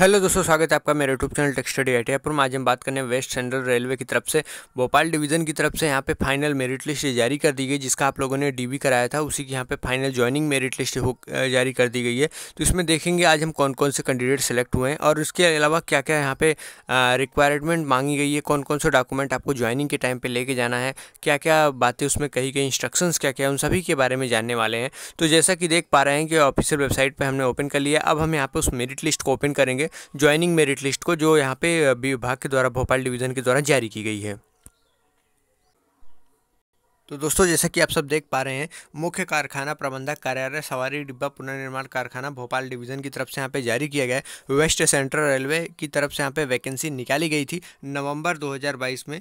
hello दोस्तों स्वागत है आपका मेरे YouTube channel techs study I T पर आज हम बात करने वेस्ट सेंट्रल रेलवे की तरफ से भोपाल डिवीजन की तरफ से यहाँ पे फाइनल मेरिट लिस्ट जारी कर दी गई जिसका आप लोगों ने डीबी कराया था उसी की यहाँ पे फाइनल ज्वाइनिंग मेरिट लिस्ट हो जारी कर दी गई है तो इसमें देखेंगे आज हम कौन कौन से कैंडिडेट सेलेक्ट हुए हैं और उसके अलावा क्या क्या यहाँ पे रिक्वायरमेंट मांगी गई है कौन कौन से डॉक्यूमेंट आपको ज्वाइनिंग के टाइम पर लेके जाना है क्या क्या बातें उसमें कही गई इंस्ट्रक्शन क्या क्या उन सभी के बारे में जानने वाले हैं तो जैसा कि देख पा रहे हैं कि ऑफिशियल वेबसाइट पर हमने ओपन कर लिया अब हम यहाँ पर उस मेरिट लिस्ट को ओपन करेंगे ज्वाइनिंग मेरिट लिस्ट को जो यहाँ पे विभाग के द्वारा भोपाल डिवीज़न के द्वारा जारी की गई है तो दोस्तों जैसा कि आप सब देख पा रहे हैं मुख्य कारखाना प्रबंधक कार्यालय सवारी डिब्बा पुनर्निर्माण कारखाना भोपाल डिवीजन की तरफ से यहाँ पे जारी किया गया वेस्ट सेंट्रल रेलवे की तरफ से यहाँ पे वैकेंसी निकाली गई थी नवंबर 2022 में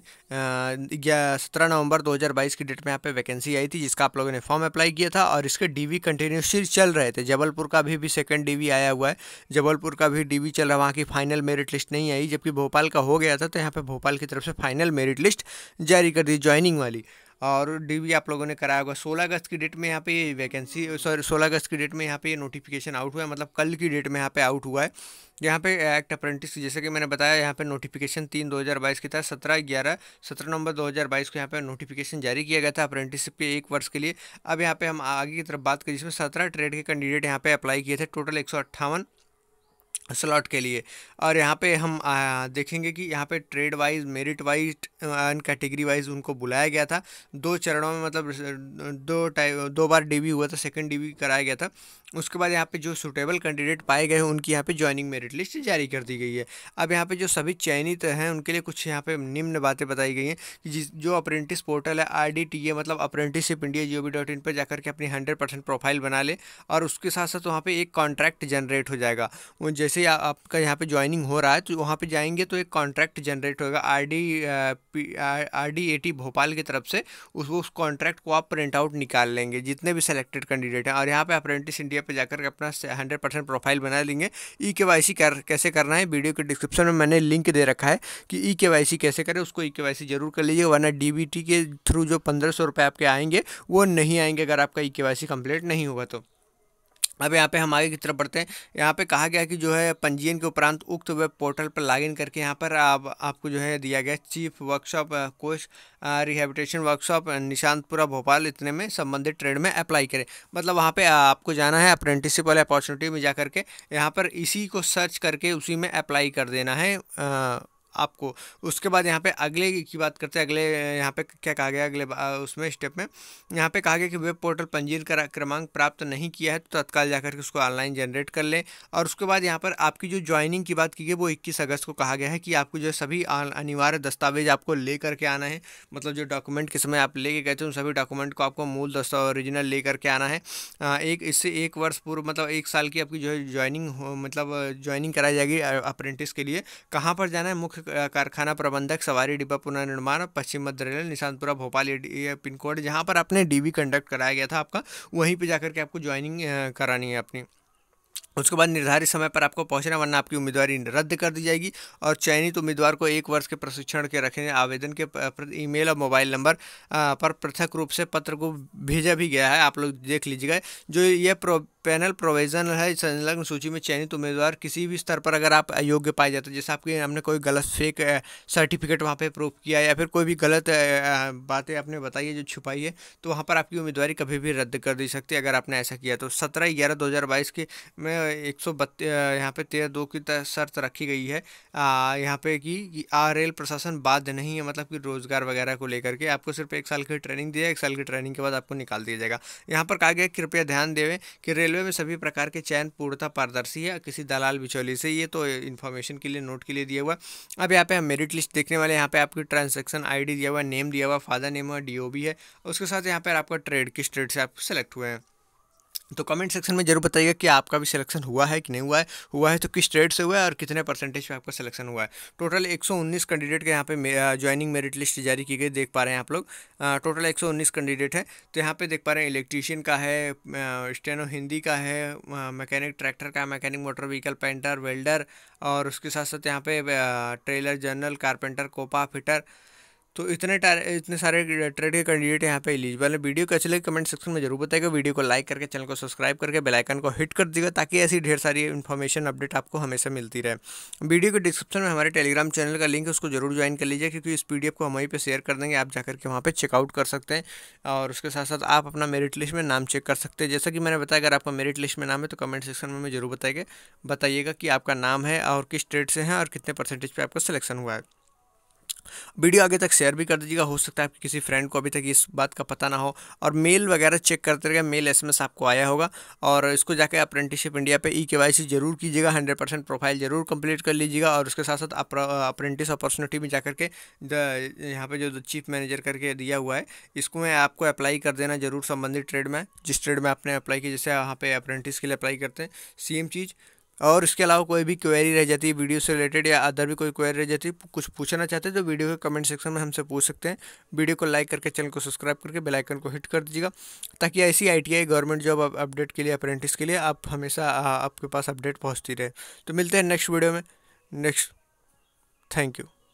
या सत्रह नवंबर 2022 की डेट में यहाँ पे वैकेंसी आई थी जिसका आप लोगों ने फॉर्म अप्लाई किया था और इसके डी वी चल रहे थे जबलपुर का भी भी सेकेंड डी आया हुआ है जबलपुर का भी डी चल रहा वहाँ की फाइनल मेरिट लिस्ट नहीं आई जबकि भोपाल का हो गया था तो यहाँ पर भोपाल की तरफ से फाइनल मेरिट लिस्ट जारी कर दी ज्वाइनिंग वाली और डी आप लोगों ने कराया होगा सोलह अगस्त की डेट में यहाँ पे ये वैकेंसी सॉरी सोलह अगस्त की डेट में यहाँ पे ये नोटिफिकेशन आउट हुआ है मतलब कल की डेट में यहाँ पे आउट हुआ है यहाँ पे एक्ट अप्रेंटिस जैसे कि मैंने बताया यहाँ पे नोटिफिकेशन तीन 2022 के तहत सत्रह ग्यारह सत्रह नवंबर 2022 को यहाँ पे नोटिफिकेशन जारी किया गया था अप्रेंटिसशिप के एक वर्ष के लिए अब यहाँ पे हम आगे की तरफ बात करें जिसमें सत्रह ट्रेड के कैंडिडेट यहाँ पे अप्लाई किए थे टोटल एक स्लॉट के लिए और यहाँ पे हम देखेंगे कि यहाँ पे trade wise merit wise and category wise उनको बुलाया गया था दो चरणों में मतलब दो टाइप दो बार डीबी हुआ था सेकंड डीबी कराया गया था उसके बाद यहाँ पे जो सूटेबल कैंडिडेट पाए गए हैं उनकी यहाँ पे ज्वाइनिंग मेरिट लिस्ट जारी कर दी गई है अब यहाँ पर जो सभी चयनित हैं उनके लिए कुछ यहाँ पर निम्न बातें बताई गई हैं कि जिस जो अप्रेंटिस पोर्टल है आर डी टी ए मतलब apprenticeship India G O B dot in पर जाकर के अपनी हंड्रेड परसेंट प्रोफाइल बना ले और उसके साथ साथ वहाँ पर एक कॉन्ट्रैक्ट जनरेट हो जाएगा जैसे जैसे आपका यहाँ पे ज्वाइनिंग हो रहा है तो वहाँ पे जाएंगे तो एक कॉन्ट्रैक्ट जनरेट होगा R D R D A T Bhopal की तरफ से उस उस कॉन्ट्रैक्ट को आप प्रिंट आउट निकाल लेंगे जितने भी सेलेक्टेड कैंडिडेट हैं और यहाँ पे अप्रेंटिस इंडिया पे जाकर के अपना हंड्रेड परसेंट प्रोफाइल बना लेंगे ई के वाई सी कर कैसे करना है वीडियो के डिस्क्रिप्शन में मैंने लिंक दे रखा है कि ई के वाई सी कैसे करें उसको ई के वाई सी जरूर कर लीजिए वरना डी बी टी के थ्रू जो पंद्रह सौ रुपये आपके आएंगे वो नहीं आएंगे अगर आपका ई के वाई सी कम्प्लीट नहीं होगा तो अब यहाँ पे हम आगे की तरफ बढ़ते हैं यहाँ पे कहा गया कि जो है पंजीयन के उपरांत उक्त वेब पोर्टल पर लॉगिन करके यहाँ पर आप आपको जो है दिया गया chief workshop coach rehabilitation workshop Nishantpura Bhopal इतने में संबंधित ट्रेड में अप्लाई करें मतलब वहाँ पे आपको जाना है अप्रेंटिसिप वाले अपॉर्चुनिटी में जा करके यहाँ पर इसी को सर्च करके उसी में अप्लाई कर देना है आ, आपको उसके बाद यहाँ पे अगले की बात करते हैं अगले यहाँ पे क्या कहा गया अगले उसमें स्टेप में यहाँ पे कहा गया कि वेब पोर्टल पंजीयन क्रमांक प्राप्त नहीं किया है तो तत्काल जाकर के उसको ऑनलाइन जनरेट कर लें और उसके बाद यहाँ पर आपकी जो ज्वाइनिंग की बात की गई वो इक्कीस अगस्त को कहा गया है कि आपको जो सभी अनिवार्य दस्तावेज आपको ले करके आना है मतलब जो डॉक्यूमेंट के समय आप लेके गए थे उन सभी डॉक्यूमेंट को आपको मूल दस्तावेज ओरिजिनल ले करके आना है एक इससे एक वर्ष पूर्व मतलब एक साल की आपकी जो है ज्वाइनिंग मतलब ज्वाइनिंग कराई जाएगी अप्रेंटिस के लिए कहाँ पर जाना है मुख्य कारखाना प्रबंधक सवारी डिब्बा पुनर्निर्माण पश्चिम मध्य रेल निशानपुरा भोपाल पिन कोड जहाँ पर आपने डी कंडक्ट कराया गया था आपका वहीं पर जाकर के आपको ज्वाइनिंग करानी है अपनी उसके बाद निर्धारित समय पर आपको पहुंचना वरना आपकी उम्मीदवारी रद्द कर दी जाएगी और चयनित उम्मीदवार को एक वर्ष के प्रशिक्षण के रखने आवेदन के ईमेल और मोबाइल नंबर पर पृथक रूप से पत्र को भेजा भी गया है आप लोग देख लीजिएगा जो ये प्रो, पैनल प्रोविजन है संलग्न सूची में चयनित उम्मीदवार किसी भी स्तर पर अगर आप अयोग्य पाए जाते हैं जैसे आपके हमने कोई गलत फेक सर्टिफिकेट वहाँ पे प्रूफ किया या फिर कोई भी गलत बातें आपने बताई है जो छुपाई है तो वहाँ पर आपकी उम्मीदवारी कभी भी रद्द कर दी सकती है अगर आपने ऐसा किया तो सत्रह ग्यारह दो के में एक सौ बत्तीस यहाँ पे तेरह दो की शर्त रखी गई है यहाँ पे कि आ रेल प्रशासन बाध्य नहीं है मतलब कि रोज़गार वगैरह को लेकर के आपको सिर्फ एक साल की ट्रेनिंग दी जाए एक साल की ट्रेनिंग के बाद आपको निकाल दिया जाएगा यहाँ पर कहा गया कृपया ध्यान देवें कि रेलवे में सभी प्रकार के चयन पूर्णता पारदर्शी है किसी दलाल बिचौली से ये तो इन्फॉर्मेशन के लिए नोट के लिए दिया हुआ अब यहाँ पे हम मेरिट लिस्ट देखने वाले यहाँ पे आपकी ट्रांजेक्शन आई दिया हुआ नेम दिया हुआ फादर नेम हुआ डी है उसके साथ यहाँ पर आपका ट्रेड किस ट्रेड से आप सेलेक्ट हुए हैं तो कमेंट सेक्शन में जरूर बताइएगा कि आपका भी सिलेक्शन हुआ है कि नहीं हुआ है हुआ है तो किस ट्रेड से हुआ है और कितने परसेंटेज पे आपका सिलेक्शन हुआ है टोटल 119 कैंडिडेट के यहाँ पे ज्वाइनिंग मेरिट लिस्ट जारी की गई देख पा रहे हैं आप लोग टोटल 119 कैंडिडेट हैं तो यहाँ पे देख पा रहे हैं इलेक्ट्रीशियन का है स्टेनो हिंदी का है मैकेनिक ट्रैक्टर का mechanic motor vehicle painter welder और उसके साथ साथ यहाँ पे trailer general carpenter COPA fitter तो इतने इतने सारे ट्रेड के कैंडिडेट यहाँ पे एलिजिबल है वीडियो कैसे लगे कमेंट सेक्शन में जरूर बताएगा वीडियो को लाइक करके चैनल को सब्सक्राइब करके बेल आइकन को हिट कर दीजिएगा ताकि ऐसी ढेर सारी इन्फॉर्मेशन अपडेट आपको हमेशा मिलती रहे वीडियो के डिस्क्रिप्शन में हमारे टेलीग्राम चैनल का लिंक है उसको जरूर ज्वाइन कर लीजिए क्योंकि इस पी को हम वहीं पर शेयर कर देंगे आप जाकर के वहाँ पर चेकआउट कर सकते हैं और उसके साथ साथ आप अपना मेरिट लिस्ट में नाम चेक कर सकते हैं जैसा कि मैंने बताया अगर आपका मेरिट लिस्ट में नाम है तो कमेंट सेक्शन में जरूर बताएंगे बताइएगा कि आपका नाम है और किस स्टेट से हैं और कितने परसेंटेज पर आपका सिलेक्शन हुआ है वीडियो आगे तक शेयर भी कर दीजिएगा हो सकता है आपके किसी फ्रेंड को अभी तक इस बात का पता ना हो और मेल वगैरह चेक करते रहेगा मेल एसएमएस आपको आया होगा और इसको जाकर अप्रेंटिसशिप इंडिया पे ई के जरूर कीजिएगा हंड्रेड परसेंट प्रोफाइल जरूर कंप्लीट कर लीजिएगा और उसके साथ साथ अप्रेंटिस अपॉर्चुनिटी में जाकर के यहाँ पर जो चीफ मैनेजर करके दिया हुआ है इसको मैं आपको अप्लाई कर देना जरूर संबंधित ट्रेड में जिस ट्रेड में आपने अप्लाई किया जैसे यहाँ पे अप्रेंटिस के लिए अप्लाई करते हैं सेम चीज़ और इसके अलावा कोई भी क्वेरी रह जाती है वीडियो से रिलेटेड या अदर भी कोई क्वेरी रह जाती है कुछ पूछना चाहते हैं तो वीडियो के कमेंट सेक्शन में हमसे पूछ सकते हैं वीडियो को लाइक करके चैनल को सब्सक्राइब करके बेल आइकन को हिट कर दीजिएगा ताकि ऐसी आईटीआई गवर्नमेंट जॉब अपडेट के लिए अप्रेंटिस के लिए आप हमेशा आपके पास अपडेट पहुँचती रहे तो मिलते हैं नेक्स्ट वीडियो में नेक्स्ट थैंक यू